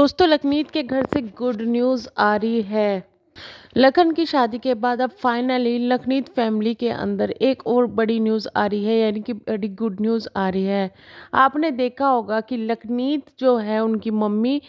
दोस्तों लखमीत के घर से गुड न्यूज़ आ रही है लखन की शादी के बाद अब फाइनली लखनीत फैमिली के अंदर एक और बड़ी न्यूज़ आ रही है यानी कि बड़ी गुड न्यूज़ आ रही है आपने देखा होगा कि लखनीत जो है उनकी मम्मी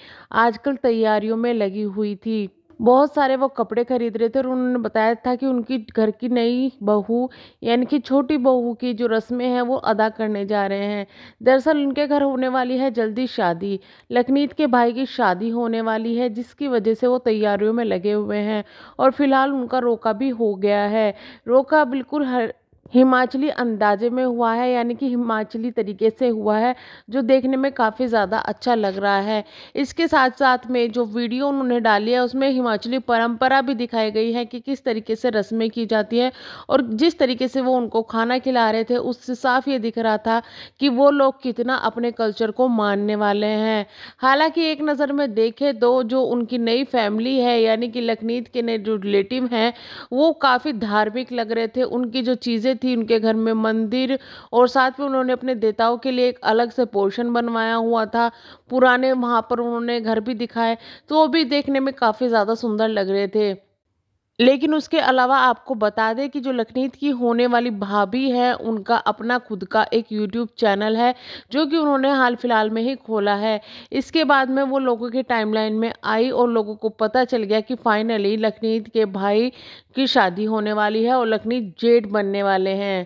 आजकल तैयारियों में लगी हुई थी बहुत सारे वो कपड़े खरीद रहे थे और उन्होंने बताया था कि उनकी घर की नई बहू यानी कि छोटी बहू की जो रस्में हैं वो अदा करने जा रहे हैं दरअसल उनके घर होने वाली है जल्दी शादी लखनीत के भाई की शादी होने वाली है जिसकी वजह से वो तैयारियों में लगे हुए हैं और फिलहाल उनका रोका भी हो गया है रोका बिल्कुल हर हिमाचली अंदाजे में हुआ है यानी कि हिमाचली तरीके से हुआ है जो देखने में काफ़ी ज़्यादा अच्छा लग रहा है इसके साथ साथ में जो वीडियो उन्होंने डाली है उसमें हिमाचली परंपरा भी दिखाई गई है कि किस तरीके से रस्में की जाती हैं और जिस तरीके से वो उनको खाना खिला रहे थे उससे साफ ये दिख रहा था कि वो लोग कितना अपने कल्चर को मानने वाले हैं हालाँकि एक नज़र में देखे तो जो उनकी नई फैमिली है यानी कि लखनीत के नए जो रिलेटिव हैं वो काफ़ी धार्मिक लग रहे थे उनकी जो चीज़ें थी उनके घर में मंदिर और साथ में उन्होंने अपने देवताओं के लिए एक अलग से पोर्शन बनवाया हुआ था पुराने वहाँ पर उन्होंने घर भी दिखाए तो वो भी देखने में काफ़ी ज़्यादा सुंदर लग रहे थे लेकिन उसके अलावा आपको बता दें कि जो लखनीत की होने वाली भाभी है उनका अपना खुद का एक यूट्यूब चैनल है जो कि उन्होंने हाल फिलहाल में ही खोला है इसके बाद में वो लोगों के टाइमलाइन में आई और लोगों को पता चल गया कि फाइनली लखनीत के भाई की शादी होने वाली है और लखनीत जेठ बनने वाले हैं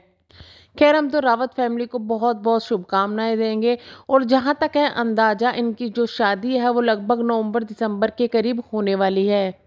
खैर हम तो रावत फैमिली को बहुत बहुत शुभकामनाएं देंगे और जहाँ तक है अंदाज़ा इनकी जो शादी है वो लगभग नवंबर दिसंबर के करीब होने वाली है